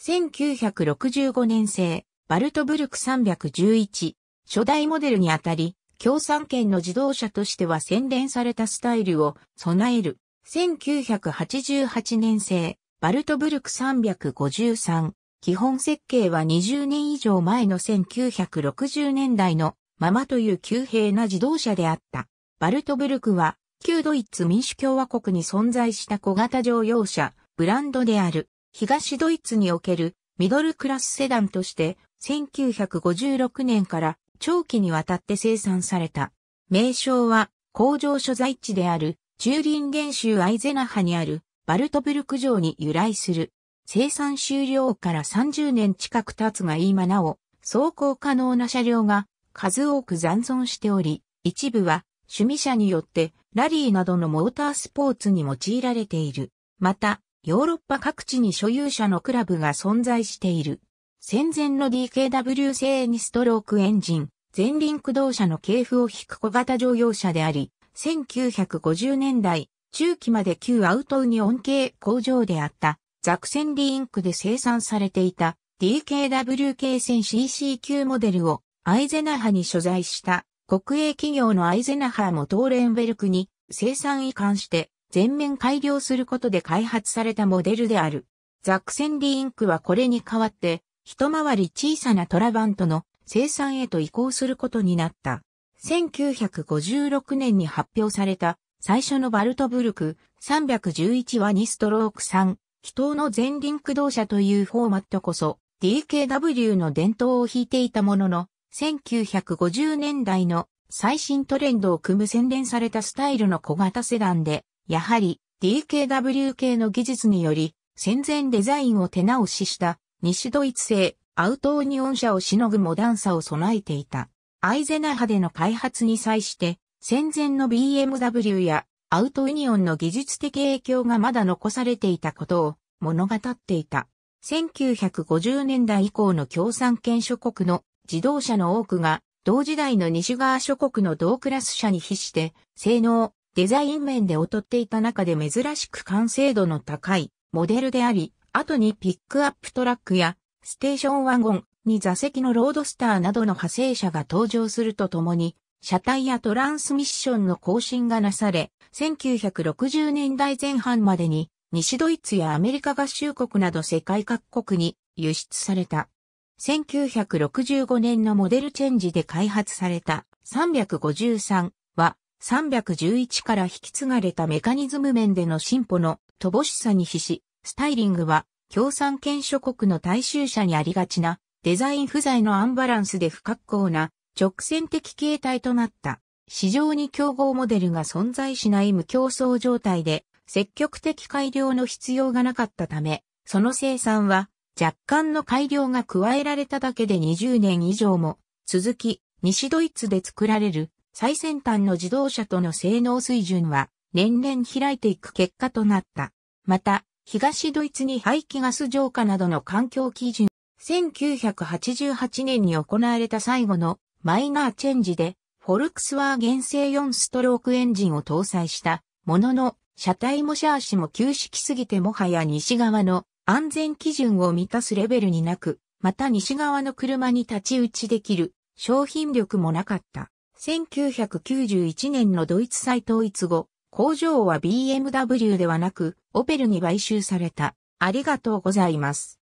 1965年製、バルトブルク311、初代モデルにあたり、共産圏の自動車としては洗練されたスタイルを備える。1988年製、バルトブルク353。基本設計は20年以上前の1960年代のままという急平な自動車であった。バルトブルクは、旧ドイツ民主共和国に存在した小型乗用車、ブランドである。東ドイツにおけるミドルクラスセダンとして1956年から長期にわたって生産された。名称は工場所在地であるチューリンゲン州アイゼナハにあるバルトブルク城に由来する。生産終了から30年近く経つが今なお、走行可能な車両が数多く残存しており、一部は趣味者によってラリーなどのモータースポーツに用いられている。また、ヨーロッパ各地に所有者のクラブが存在している。戦前の DKW 製2ストロークエンジン、前輪駆動車の系譜を引く小型乗用車であり、1950年代中期まで旧アウトウニオン系工場であったザクセンリインクで生産されていた DKW 系戦 CC 級モデルをアイゼナハに所在した国営企業のアイゼナハもトーレンベルクに生産移管して全面改良することで開発されたモデルである。ザックセンディインクはこれに代わって、一回り小さなトラバントの生産へと移行することになった。1956年に発表された最初のバルトブルク311は2ストローク3、気筒の前輪駆動車というフォーマットこそ DKW の伝統を引いていたものの、1950年代の最新トレンドを組む洗練されたスタイルの小型セダンで、やはり DKW 系の技術により戦前デザインを手直しした西ドイツ製アウトオニオン車をしのぐモダンさを備えていた。アイゼナハでの開発に際して戦前の BMW やアウトオニオンの技術的影響がまだ残されていたことを物語っていた。1950年代以降の共産圏諸国の自動車の多くが同時代の西側諸国の同クラス車に比して性能、デザイン面で劣っていた中で珍しく完成度の高いモデルであり、後にピックアップトラックやステーションワゴンに座席のロードスターなどの派生車が登場するとともに、車体やトランスミッションの更新がなされ、1960年代前半までに西ドイツやアメリカ合衆国など世界各国に輸出された。1965年のモデルチェンジで開発された353は311から引き継がれたメカニズム面での進歩の乏しさに比し、スタイリングは共産権諸国の大衆者にありがちなデザイン不在のアンバランスで不格好な直線的形態となった。市場に競合モデルが存在しない無競争状態で積極的改良の必要がなかったため、その生産は若干の改良が加えられただけで20年以上も続き、西ドイツで作られる最先端の自動車との性能水準は年々開いていく結果となった。また、東ドイツに排気ガス浄化などの環境基準、1988年に行われた最後のマイナーチェンジで、フォルクスワーゲン製4ストロークエンジンを搭載したものの、車体もシャーシも旧式すぎてもはや西側の安全基準を満たすレベルになく、また西側の車に立ち打ちできる商品力もなかった。1991年のドイツ再統一後、工場は BMW ではなく、オペルに買収された。ありがとうございます。